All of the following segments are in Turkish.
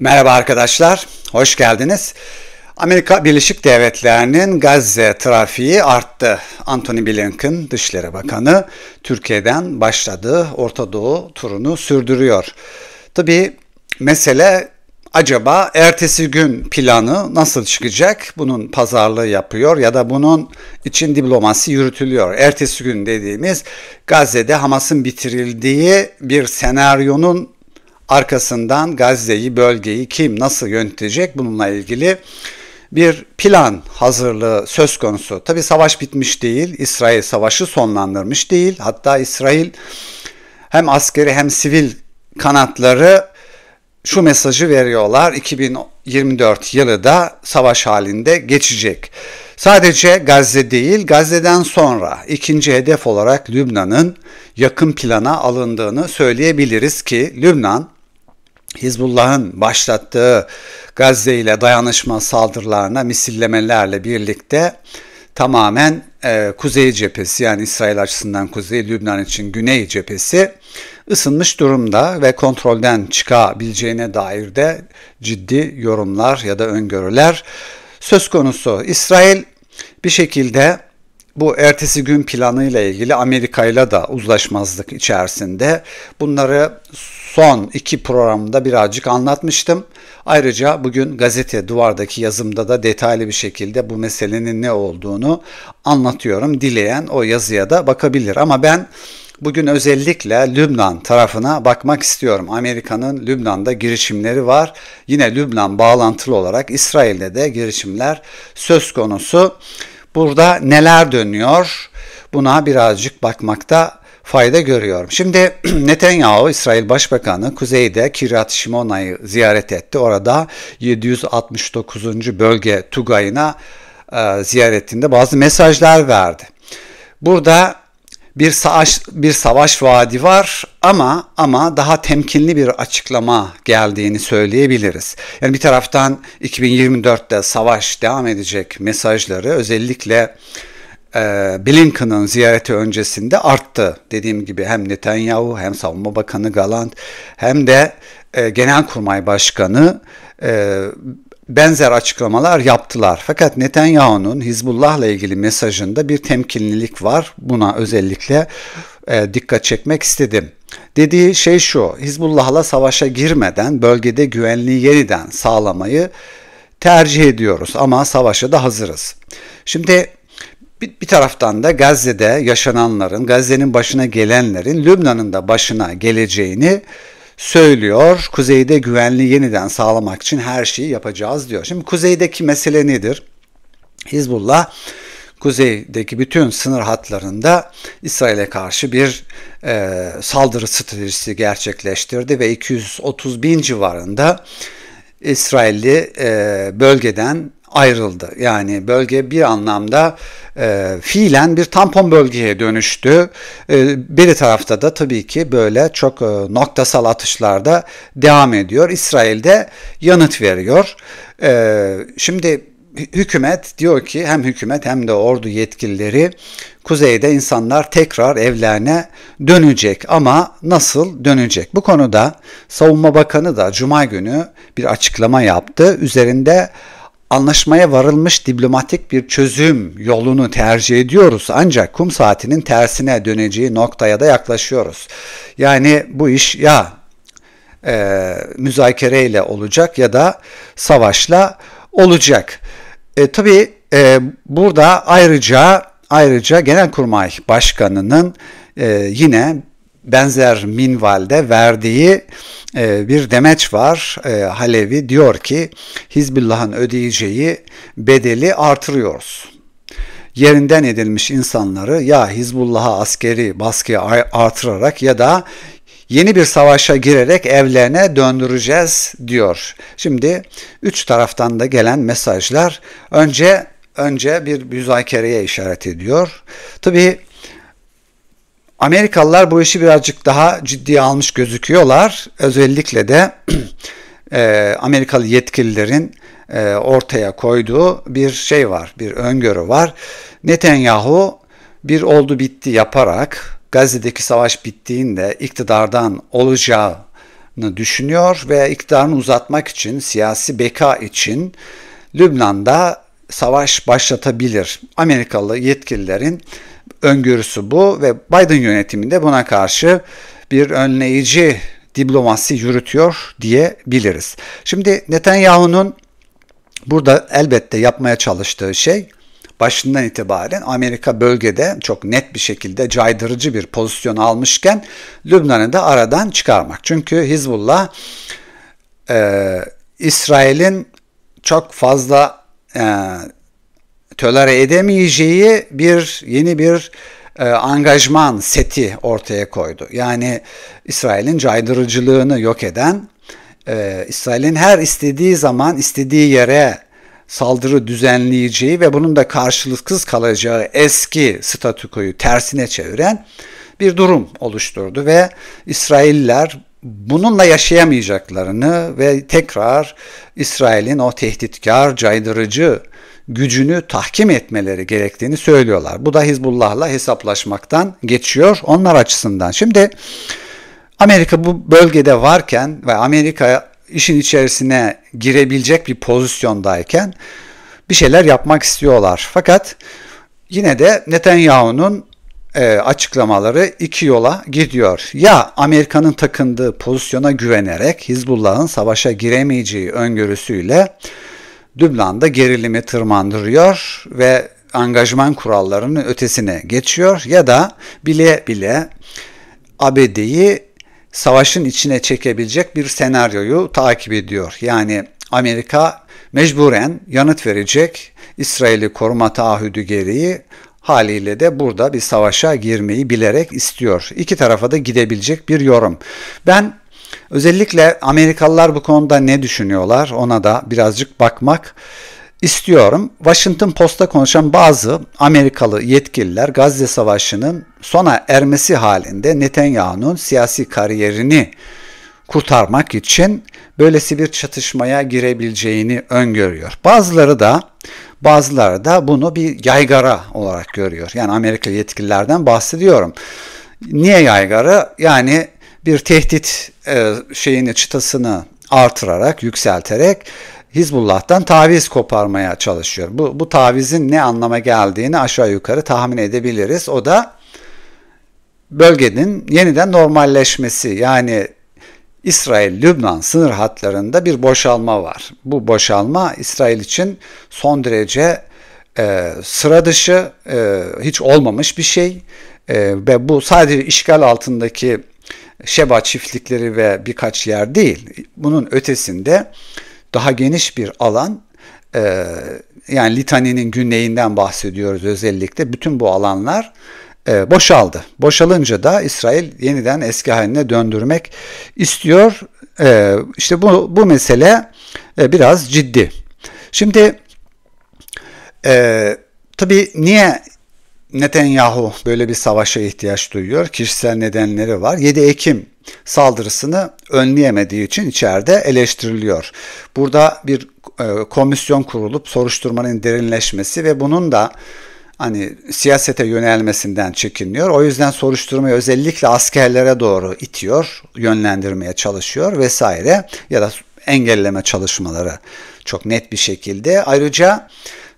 Merhaba arkadaşlar, hoş geldiniz. Amerika Birleşik Devletleri'nin Gazze trafiği arttı. Anthony Blinken, Dışişleri Bakanı, Türkiye'den başladığı Orta Doğu turunu sürdürüyor. Tabi mesele acaba ertesi gün planı nasıl çıkacak? Bunun pazarlığı yapıyor ya da bunun için diplomasi yürütülüyor. Ertesi gün dediğimiz Gazze'de Hamas'ın bitirildiği bir senaryonun arkasından Gazze'yi, bölgeyi kim nasıl yönetecek bununla ilgili bir plan hazırlığı söz konusu. Tabi savaş bitmiş değil, İsrail savaşı sonlandırmış değil. Hatta İsrail hem askeri hem sivil kanatları şu mesajı veriyorlar 2024 yılı da savaş halinde geçecek. Sadece Gazze değil Gazze'den sonra ikinci hedef olarak Lübnan'ın yakın plana alındığını söyleyebiliriz ki Lübnan Hizbullah'ın başlattığı Gazze ile dayanışma saldırılarına misillemelerle birlikte tamamen e, kuzey cephesi yani İsrail açısından kuzey, Lübnan için güney cephesi ısınmış durumda ve kontrolden çıkabileceğine dair de ciddi yorumlar ya da öngörüler söz konusu. İsrail bir şekilde bu ertesi gün planıyla ilgili Amerika ile da uzlaşmazlık içerisinde. Bunları son iki programda birazcık anlatmıştım. Ayrıca bugün gazete duvardaki yazımda da detaylı bir şekilde bu meselenin ne olduğunu anlatıyorum. Dileyen o yazıya da bakabilir ama ben Bugün özellikle Lübnan tarafına bakmak istiyorum. Amerika'nın Lübnan'da girişimleri var. Yine Lübnan bağlantılı olarak İsrail'de de girişimler söz konusu burada neler dönüyor buna birazcık bakmakta fayda görüyorum. Şimdi Netanyahu, İsrail Başbakanı Kuzey'de Kiryat Shimon'ayı ziyaret etti. Orada 769. bölge Tugay'ına e, ziyaretinde bazı mesajlar verdi. Burada bir savaş bir savaş vaadi var ama ama daha temkinli bir açıklama geldiğini söyleyebiliriz. Yani bir taraftan 2024'te savaş devam edecek mesajları özellikle e, Blinken'ın ziyareti öncesinde arttı. Dediğim gibi hem Netanyahu hem Savunma Bakanı Galant hem de e, Genelkurmay Başkanı e, benzer açıklamalar yaptılar. Fakat Netanyahu'nun Hizbullah'la ilgili mesajında bir temkinlilik var. Buna özellikle e, dikkat çekmek istedim. Dediği şey şu, Hizbullah'la savaşa girmeden bölgede güvenliği yeniden sağlamayı tercih ediyoruz ama savaşa da hazırız. Şimdi bir, bir taraftan da Gazze'de yaşananların, Gazze'nin başına gelenlerin Lübnan'ın da başına geleceğini söylüyor. Kuzeyde güvenliği yeniden sağlamak için her şeyi yapacağız diyor. Şimdi kuzeydeki mesele nedir? Hizbullah kuzeydeki bütün sınır hatlarında İsrail'e karşı bir e, saldırı stratejisi gerçekleştirdi ve 230 bin civarında İsrailli e, bölgeden ayrıldı. Yani bölge bir anlamda e, fiilen bir tampon bölgeye dönüştü. E, biri tarafta da tabii ki böyle çok e, noktasal atışlarda devam ediyor. İsrail de yanıt veriyor. E, şimdi hükümet diyor ki hem hükümet hem de ordu yetkilileri kuzeyde insanlar tekrar evlerine dönecek ama nasıl dönecek? Bu konuda Savunma Bakanı da cuma günü bir açıklama yaptı. Üzerinde anlaşmaya varılmış diplomatik bir çözüm yolunu tercih ediyoruz ancak kum saatinin tersine döneceği noktaya da yaklaşıyoruz. Yani bu iş ya e, müzakereyle olacak ya da savaşla olacak. E, tabii e, burada ayrıca ayrıca Genelkurmay Başkanı'nın e, yine benzer minvalde verdiği e, bir demeç var. E, Halevi diyor ki Hizbullah'ın ödeyeceği bedeli artırıyoruz yerinden edilmiş insanları ya Hizbullah'a askeri baskı artırarak ya da yeni bir savaşa girerek evlerine döndüreceğiz diyor. Şimdi üç taraftan da gelen mesajlar önce önce bir müzakereye işaret ediyor. Tabii Amerikalılar bu işi birazcık daha ciddiye almış gözüküyorlar. Özellikle de e, Amerikalı yetkililerin e, ortaya koyduğu bir şey var, bir öngörü var. Netanyahu bir oldu bitti yaparak Gazze'deki savaş bittiğinde iktidardan olacağını düşünüyor ve iktidarını uzatmak için, siyasi beka için Lübnan'da savaş başlatabilir. Amerikalı yetkililerin öngörüsü bu ve Biden yönetiminde buna karşı bir önleyici diplomasi yürütüyor diyebiliriz. Şimdi Netanyahu'nun burada elbette yapmaya çalıştığı şey başından itibaren Amerika bölgede çok net bir şekilde caydırıcı bir pozisyon almışken Lübnan'ı da aradan çıkarmak. Çünkü Hizbullah e, İsrail'in çok fazla e, tölere edemeyeceği bir yeni bir e, angajman seti ortaya koydu. Yani İsrail'in caydırıcılığını yok eden, e, İsrail'in her istediği zaman istediği yere saldırı düzenleyeceği ve bunun da karşılıksız kalacağı eski statükoyu tersine çeviren bir durum oluşturdu ve İsrailler bununla yaşayamayacaklarını ve tekrar İsrail'in o tehditkar, caydırıcı gücünü tahkim etmeleri gerektiğini söylüyorlar. Bu da Hizbullah'la hesaplaşmaktan geçiyor onlar açısından. Şimdi Amerika bu bölgede varken ve Amerika işin içerisine girebilecek bir pozisyondayken bir şeyler yapmak istiyorlar. Fakat yine de Netanyahu'nun e, açıklamaları iki yola gidiyor. Ya Amerika'nın takındığı pozisyona güvenerek Hizbullah'ın savaşa giremeyeceği öngörüsüyle Lübnan'da gerilimi tırmandırıyor ve angajman kurallarının ötesine geçiyor ya da bile bile ABD'yi savaşın içine çekebilecek bir senaryoyu takip ediyor. Yani Amerika mecburen yanıt verecek İsrail'i koruma taahhüdü gereği haliyle de burada bir savaşa girmeyi bilerek istiyor. İki tarafa da gidebilecek bir yorum. Ben Özellikle Amerikalılar bu konuda ne düşünüyorlar ona da birazcık bakmak istiyorum. Washington Post'ta konuşan bazı Amerikalı yetkililer Gazze Savaşı'nın sona ermesi halinde Netanyahu'nun siyasi kariyerini kurtarmak için böylesi bir çatışmaya girebileceğini öngörüyor. Bazıları da bazıları da bunu bir yaygara olarak görüyor. Yani Amerika yetkililerden bahsediyorum. Niye yaygara? Yani bir tehdit e, şeyini çıtasını artırarak, yükselterek Hizbullah'tan taviz koparmaya çalışıyor. Bu, bu tavizin ne anlama geldiğini aşağı yukarı tahmin edebiliriz. O da bölgenin yeniden normalleşmesi yani İsrail-Lübnan sınır hatlarında bir boşalma var. Bu boşalma İsrail için son derece e, sıra dışı, e, hiç olmamış bir şey e, ve bu sadece işgal altındaki Şeba çiftlikleri ve birkaç yer değil. Bunun ötesinde daha geniş bir alan e, yani Litani'nin güneyinden bahsediyoruz özellikle. Bütün bu alanlar e, boşaldı. Boşalınca da İsrail yeniden eski haline döndürmek istiyor. E, işte bu, bu mesele biraz ciddi. Şimdi e, tabii niye Netanyahu böyle bir savaşa ihtiyaç duyuyor. Kişisel nedenleri var. 7 Ekim saldırısını önleyemediği için içeride eleştiriliyor. Burada bir e, komisyon kurulup soruşturmanın derinleşmesi ve bunun da hani siyasete yönelmesinden çekiniyor. O yüzden soruşturmayı özellikle askerlere doğru itiyor, yönlendirmeye çalışıyor vesaire ya da engelleme çalışmaları çok net bir şekilde. Ayrıca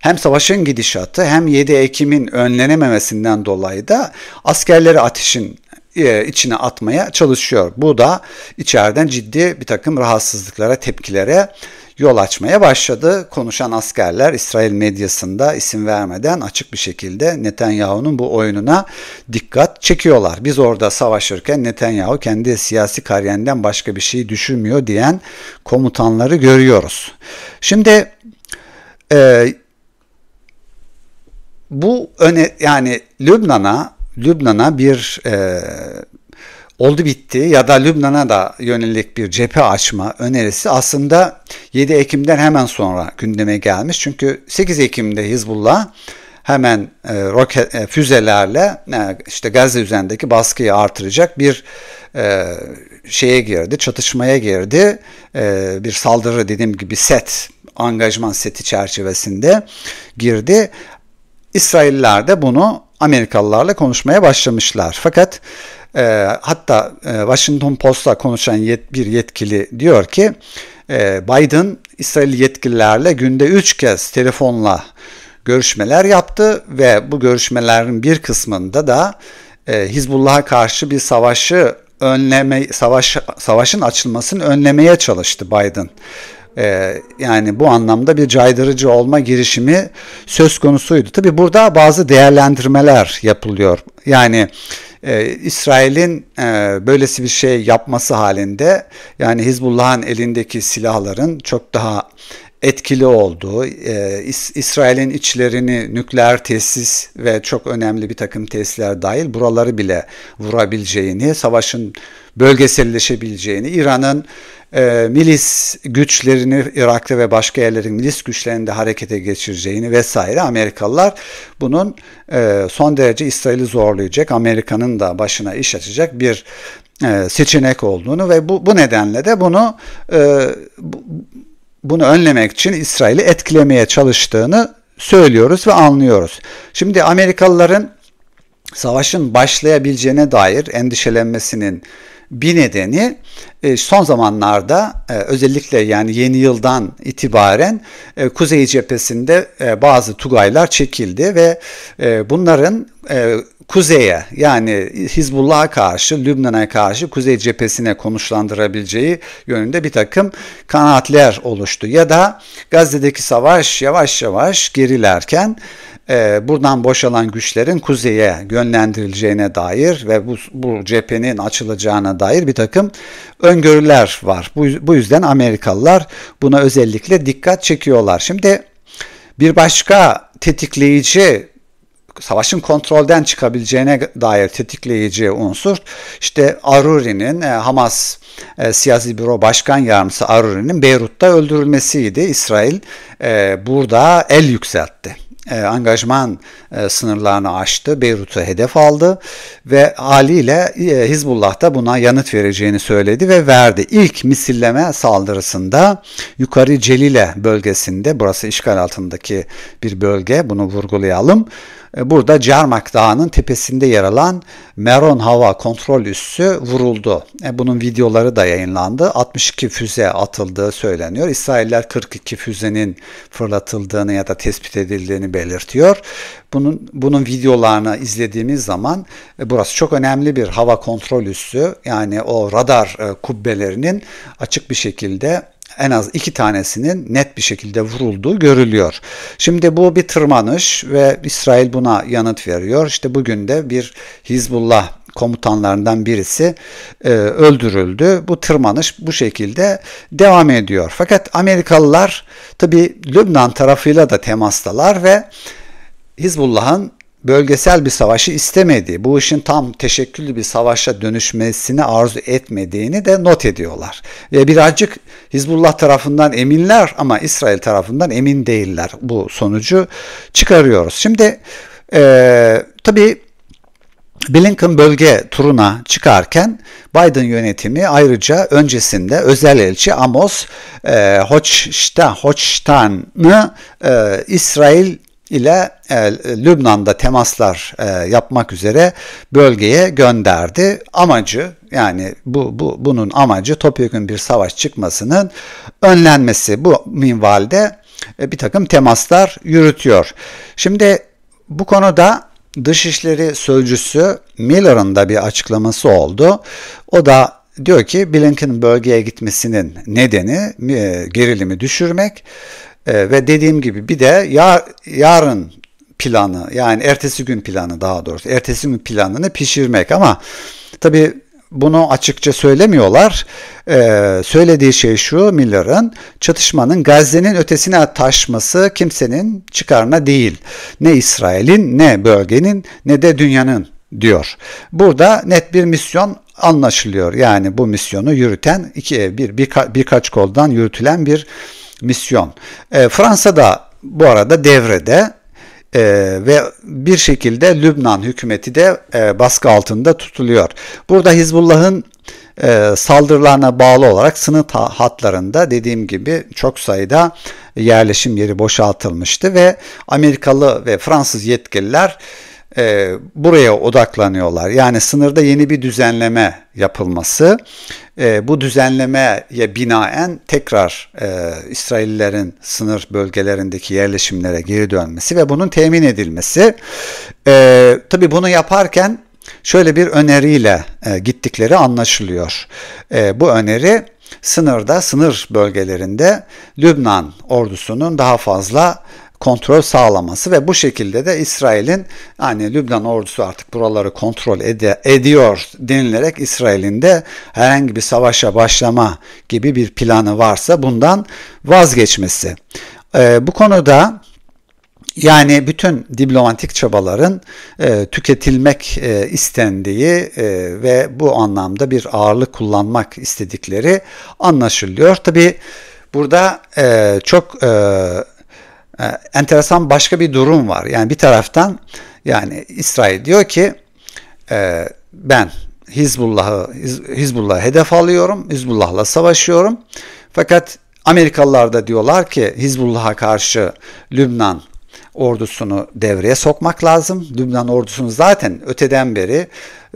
hem savaşın gidişatı hem 7 Ekim'in önlenememesinden dolayı da askerleri ateşin e, içine atmaya çalışıyor. Bu da içeriden ciddi bir takım rahatsızlıklara, tepkilere yol açmaya başladı. Konuşan askerler İsrail medyasında isim vermeden açık bir şekilde Netanyahu'nun bu oyununa dikkat çekiyorlar. Biz orada savaşırken Netanyahu kendi siyasi kariyerinden başka bir şey düşünmüyor diyen komutanları görüyoruz. Şimdi e, bu öne yani Lübnan'a Lübnan'a bir e, oldu bitti ya da Lübnan'a da yönelik bir cephe açma önerisi aslında 7 Ekim'den hemen sonra gündeme gelmiş. Çünkü 8 Ekim'de Hizbullah hemen e, roket e, füzelerle e, işte Gazze üzerindeki baskıyı artıracak bir e, şeye girdi, çatışmaya girdi. E, bir saldırı dediğim gibi set, angajman seti çerçevesinde girdi. İsrailler de bunu Amerikalılarla konuşmaya başlamışlar. Fakat e, hatta e, Washington Post'a konuşan yet, bir yetkili diyor ki e, Biden İsrail yetkililerle günde 3 kez telefonla görüşmeler yaptı ve bu görüşmelerin bir kısmında da e, Hizbullah'a karşı bir savaşı önleme savaş savaşın açılmasını önlemeye çalıştı Biden. Ee, yani bu anlamda bir caydırıcı olma girişimi söz konusuydu. Tabi burada bazı değerlendirmeler yapılıyor. Yani e, İsrail'in e, böylesi bir şey yapması halinde yani Hizbullah'ın elindeki silahların çok daha etkili olduğu, e, İs- İsrail'in içlerini nükleer tesis ve çok önemli bir takım tesisler dahil buraları bile vurabileceğini, savaşın bölgeselleşebileceğini, İran'ın e, milis güçlerini Irak'ta ve başka yerlerin milis güçlerini de harekete geçireceğini vesaire Amerikalılar bunun e, son derece İsrail'i zorlayacak, Amerika'nın da başına iş açacak bir e, seçenek olduğunu ve bu, bu nedenle de bunu e, bu, bunu önlemek için İsrail'i etkilemeye çalıştığını söylüyoruz ve anlıyoruz. Şimdi Amerikalıların savaşın başlayabileceğine dair endişelenmesinin bir nedeni e, son zamanlarda e, özellikle yani yeni yıldan itibaren e, Kuzey cephesinde bazı Tugaylar çekildi ve bunların kuzeye yani Hizbullah'a karşı, Lübnan'a karşı kuzey cephesine konuşlandırabileceği yönünde bir takım kanaatler oluştu. Ya da Gazze'deki savaş yavaş yavaş gerilerken e, buradan boşalan güçlerin kuzeye yönlendirileceğine dair ve bu, bu cephenin açılacağına dair bir takım öngörüler var. Bu, bu yüzden Amerikalılar buna özellikle dikkat çekiyorlar. Şimdi bir başka tetikleyici savaşın kontrolden çıkabileceğine dair tetikleyici unsur işte Aruri'nin e, Hamas e, siyasi büro başkan yardımcısı Aruri'nin Beyrut'ta öldürülmesiydi. İsrail e, burada el yükseltti e, angajman e, sınırlarını aştı, Beyrut'u hedef aldı ve haliyle e, Hizbullah da buna yanıt vereceğini söyledi ve verdi. İlk misilleme saldırısında yukarı Celile bölgesinde, burası işgal altındaki bir bölge, bunu vurgulayalım. E, burada Carmak Dağı'nın tepesinde yer alan Meron Hava Kontrol Üssü vuruldu. E, bunun videoları da yayınlandı. 62 füze atıldığı söyleniyor. İsrailler 42 füzenin fırlatıldığını ya da tespit edildiğini belirtiyor. Bunun bunun videolarını izlediğimiz zaman e, burası çok önemli bir hava kontrol üssü. Yani o radar kubbelerinin açık bir şekilde en az iki tanesinin net bir şekilde vurulduğu görülüyor. Şimdi bu bir tırmanış ve İsrail buna yanıt veriyor. İşte bugün de bir Hizbullah komutanlarından birisi e, öldürüldü. Bu tırmanış bu şekilde devam ediyor. Fakat Amerikalılar tabi Lübnan tarafıyla da temastalar ve Hizbullah'ın bölgesel bir savaşı istemediği, bu işin tam teşekküllü bir savaşa dönüşmesini arzu etmediğini de not ediyorlar. Ve birazcık Hizbullah tarafından eminler ama İsrail tarafından emin değiller. Bu sonucu çıkarıyoruz. Şimdi e, tabii Blinken bölge turuna çıkarken Biden yönetimi ayrıca öncesinde özel elçi Amos e, Hochstein'ı e, İsrail ile e, Lübnan'da temaslar e, yapmak üzere bölgeye gönderdi. Amacı yani bu, bu bunun amacı topyekun bir savaş çıkmasının önlenmesi. Bu minvalde e, bir takım temaslar yürütüyor. Şimdi bu konuda Dışişleri Sözcüsü Miller'ın da bir açıklaması oldu. O da diyor ki Blinken bölgeye gitmesinin nedeni e, gerilimi düşürmek e, ve dediğim gibi bir de ya, yarın planı yani ertesi gün planı daha doğrusu ertesi gün planını pişirmek ama tabi bunu açıkça söylemiyorlar. Ee, söylediği şey şu Miller'ın çatışmanın Gazze'nin ötesine taşması kimsenin çıkarına değil. Ne İsrail'in ne bölgenin ne de dünyanın diyor. Burada net bir misyon anlaşılıyor. Yani bu misyonu yürüten iki bir, birka, birkaç koldan yürütülen bir misyon. E, da bu arada devrede e, ve bir şekilde Lübnan hükümeti de e, baskı altında tutuluyor. Burada Hizbullah'ın e, saldırılarına bağlı olarak sınır hatlarında dediğim gibi çok sayıda yerleşim yeri boşaltılmıştı ve Amerikalı ve Fransız yetkililer e, buraya odaklanıyorlar. Yani sınırda yeni bir düzenleme yapılması, e, bu düzenlemeye binaen tekrar e, İsraillerin sınır bölgelerindeki yerleşimlere geri dönmesi ve bunun temin edilmesi. E, tabii bunu yaparken şöyle bir öneriyle e, gittikleri anlaşılıyor. E, bu öneri sınırda, sınır bölgelerinde Lübnan ordusunun daha fazla kontrol sağlaması ve bu şekilde de İsrail'in hani Lübnan ordusu artık buraları kontrol ede, ediyor denilerek İsrail'in de herhangi bir savaşa başlama gibi bir planı varsa bundan vazgeçmesi. Ee, bu konuda yani bütün diplomatik çabaların e, tüketilmek e, istendiği e, ve bu anlamda bir ağırlık kullanmak istedikleri anlaşılıyor. Tabi burada e, çok e, ee, enteresan başka bir durum var. Yani bir taraftan yani İsrail diyor ki e, ben Hizbullah'ı Hizbullah'ı hedef alıyorum. Hizbullah'la savaşıyorum. Fakat Amerikalılar da diyorlar ki Hizbullah'a karşı Lübnan ordusunu devreye sokmak lazım. Lübnan ordusunu zaten öteden beri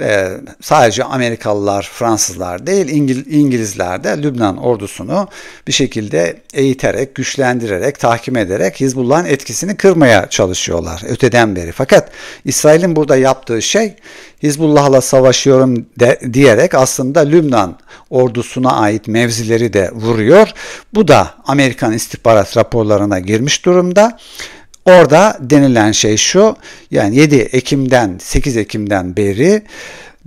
e, sadece Amerikalılar, Fransızlar değil İngil İngilizler de Lübnan ordusunu bir şekilde eğiterek, güçlendirerek, tahkim ederek Hizbullah'ın etkisini kırmaya çalışıyorlar öteden beri. Fakat İsrail'in burada yaptığı şey Hizbullah'la savaşıyorum de, diyerek aslında Lübnan ordusuna ait mevzileri de vuruyor. Bu da Amerikan istihbarat raporlarına girmiş durumda. Orada denilen şey şu, yani 7 Ekim'den 8 Ekim'den beri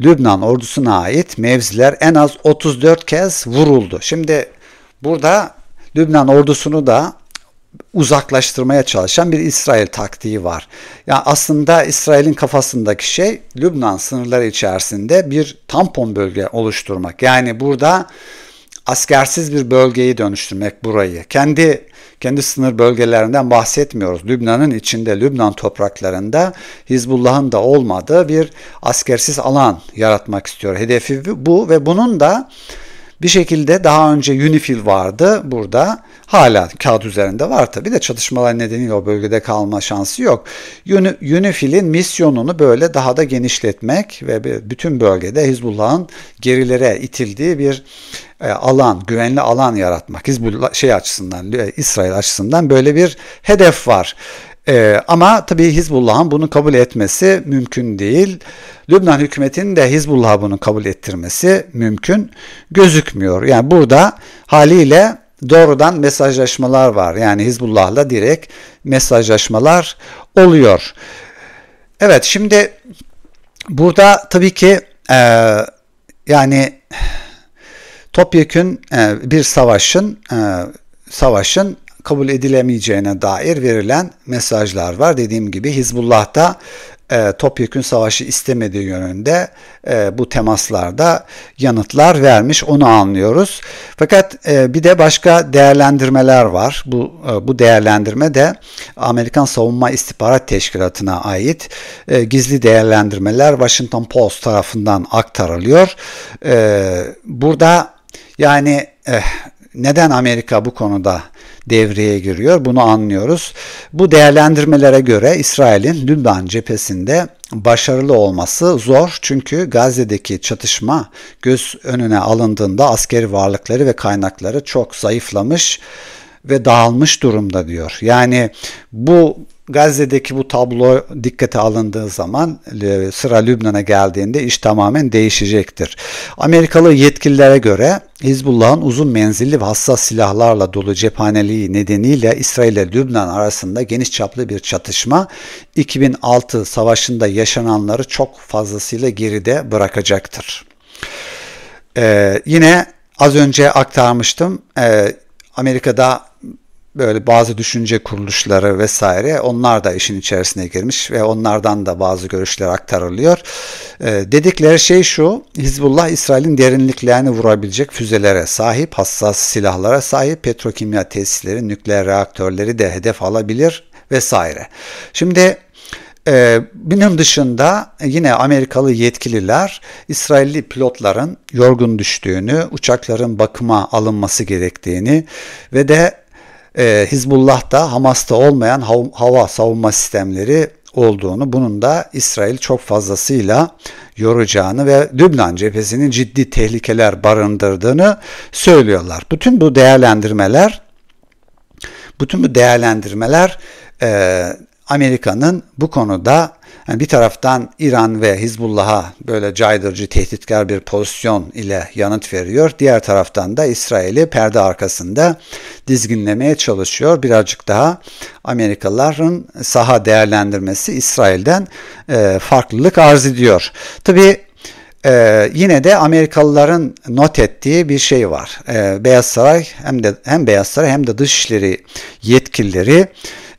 Lübnan ordusuna ait mevziler en az 34 kez vuruldu. Şimdi burada Lübnan ordusunu da uzaklaştırmaya çalışan bir İsrail taktiği var. Yani aslında İsrail'in kafasındaki şey Lübnan sınırları içerisinde bir tampon bölge oluşturmak. Yani burada askersiz bir bölgeyi dönüştürmek burayı. Kendi kendi sınır bölgelerinden bahsetmiyoruz. Lübnan'ın içinde, Lübnan topraklarında Hizbullah'ın da olmadığı bir askersiz alan yaratmak istiyor. Hedefi bu ve bunun da bir şekilde daha önce UNIFIL vardı burada hala kağıt üzerinde var tabi de çatışmalar nedeniyle o bölgede kalma şansı yok. UNIFIL'in misyonunu böyle daha da genişletmek ve bütün bölgede Hizbullah'ın gerilere itildiği bir e, alan, güvenli alan yaratmak. Hizbullah şey açısından, e, İsrail açısından böyle bir hedef var. Ee, ama tabii Hizbullah'ın bunu kabul etmesi mümkün değil. Lübnan hükümetinin de Hizbullah'a bunu kabul ettirmesi mümkün gözükmüyor. Yani burada haliyle doğrudan mesajlaşmalar var. Yani Hizbullah'la direkt mesajlaşmalar oluyor. Evet şimdi burada tabii ki e, yani topyekün e, bir savaşın e, savaşın kabul edilemeyeceğine dair verilen mesajlar var. Dediğim gibi Hizbullah'ta e, topyekün savaşı istemediği yönünde e, bu temaslarda yanıtlar vermiş onu anlıyoruz. Fakat e, bir de başka değerlendirmeler var. Bu e, bu değerlendirme de Amerikan Savunma İstihbarat Teşkilatı'na ait e, gizli değerlendirmeler Washington Post tarafından aktarılıyor. E, burada yani eh, neden Amerika bu konuda devreye giriyor. Bunu anlıyoruz. Bu değerlendirmelere göre İsrail'in Lübnan cephesinde başarılı olması zor çünkü Gazze'deki çatışma göz önüne alındığında askeri varlıkları ve kaynakları çok zayıflamış ve dağılmış durumda diyor. Yani bu Gazze'deki bu tablo dikkate alındığı zaman e, sıra Lübnan'a geldiğinde iş tamamen değişecektir. Amerikalı yetkililere göre Hizbullah'ın uzun menzilli ve hassas silahlarla dolu cephaneliği nedeniyle İsrail ile Lübnan arasında geniş çaplı bir çatışma 2006 savaşında yaşananları çok fazlasıyla geride bırakacaktır. Ee, yine az önce aktarmıştım. Ee, Amerika'da böyle bazı düşünce kuruluşları vesaire onlar da işin içerisine girmiş ve onlardan da bazı görüşler aktarılıyor. E, dedikleri şey şu Hizbullah İsrail'in derinliklerini vurabilecek füzelere sahip, hassas silahlara sahip, petrokimya tesisleri, nükleer reaktörleri de hedef alabilir vesaire. Şimdi ee, bunun dışında yine Amerikalı yetkililer İsrailli pilotların yorgun düştüğünü, uçakların bakıma alınması gerektiğini ve de e, Hizbullah'ta Hamas'ta olmayan hav- hava savunma sistemleri olduğunu, bunun da İsrail çok fazlasıyla yoracağını ve Lübnan cephesinin ciddi tehlikeler barındırdığını söylüyorlar. Bütün bu değerlendirmeler bütün bu değerlendirmeler e, Amerika'nın bu konuda yani bir taraftan İran ve Hizbullah'a böyle caydırıcı, tehditkar bir pozisyon ile yanıt veriyor. Diğer taraftan da İsrail'i perde arkasında dizginlemeye çalışıyor. Birazcık daha Amerikalıların saha değerlendirmesi İsrail'den e, farklılık arz ediyor. Tabii ee, yine de Amerikalıların not ettiği bir şey var. Ee, Beyaz Saray hem de hem Beyaz Saray hem de dışişleri yetkilileri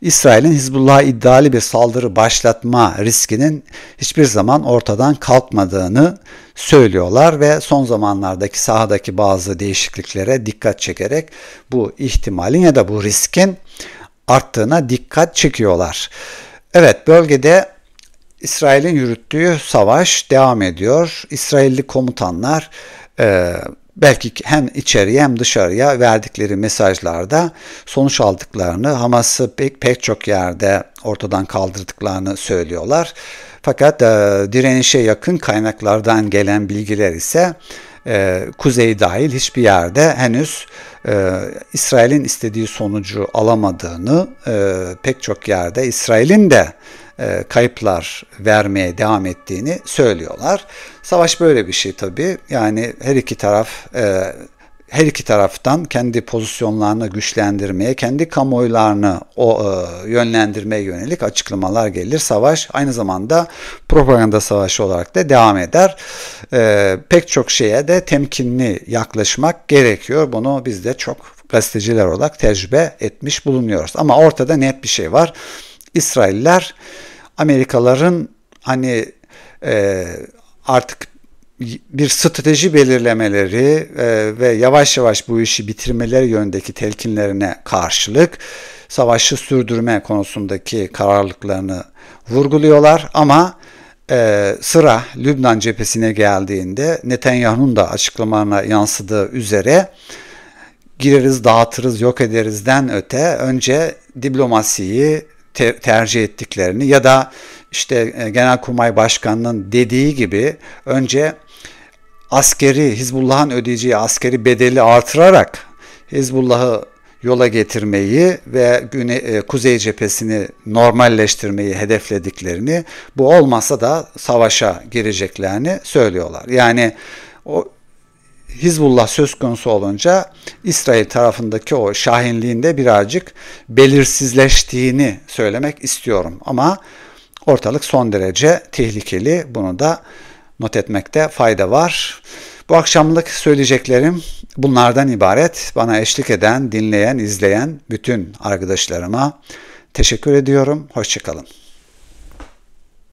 İsrail'in Hizbullah'a iddialı bir saldırı başlatma riskinin hiçbir zaman ortadan kalkmadığını söylüyorlar ve son zamanlardaki sahadaki bazı değişikliklere dikkat çekerek bu ihtimalin ya da bu riskin arttığına dikkat çekiyorlar. Evet bölgede İsrail'in yürüttüğü savaş devam ediyor. İsrailli komutanlar belki hem içeriye hem dışarıya verdikleri mesajlarda sonuç aldıklarını, Hamas'ı pek, pek çok yerde ortadan kaldırdıklarını söylüyorlar. Fakat e, direnişe yakın kaynaklardan gelen bilgiler ise e, kuzey dahil hiçbir yerde henüz e, İsrail'in istediği sonucu alamadığını, e, pek çok yerde İsrail'in de e, kayıplar vermeye devam ettiğini söylüyorlar. Savaş böyle bir şey tabii. Yani her iki taraf e, her iki taraftan kendi pozisyonlarını güçlendirmeye, kendi kamuoylarını o e, yönlendirmeye yönelik açıklamalar gelir. Savaş aynı zamanda propaganda savaşı olarak da devam eder. E, pek çok şeye de temkinli yaklaşmak gerekiyor. Bunu biz de çok gazeteciler olarak tecrübe etmiş bulunuyoruz. Ama ortada net bir şey var. İsrailler Amerikaların hani e, artık bir strateji belirlemeleri e, ve yavaş yavaş bu işi bitirmeleri yönündeki telkinlerine karşılık savaşı sürdürme konusundaki kararlılıklarını vurguluyorlar ama e, sıra Lübnan cephesine geldiğinde Netanyahu'nun da açıklamalarına yansıdığı üzere gireriz, dağıtırız, yok ederizden öte önce diplomasiyi te- tercih ettiklerini ya da işte e, Genelkurmay Başkanı'nın dediği gibi önce askeri Hizbullah'ın ödeyeceği askeri bedeli artırarak Hizbullah'ı yola getirmeyi ve güne, e, kuzey cephesini normalleştirmeyi hedeflediklerini, bu olmasa da savaşa gireceklerini söylüyorlar. Yani o Hizbullah söz konusu olunca İsrail tarafındaki o şahinliğinde birazcık belirsizleştiğini söylemek istiyorum. Ama ortalık son derece tehlikeli. Bunu da not etmekte fayda var. Bu akşamlık söyleyeceklerim bunlardan ibaret. Bana eşlik eden, dinleyen, izleyen bütün arkadaşlarıma teşekkür ediyorum. Hoşçakalın.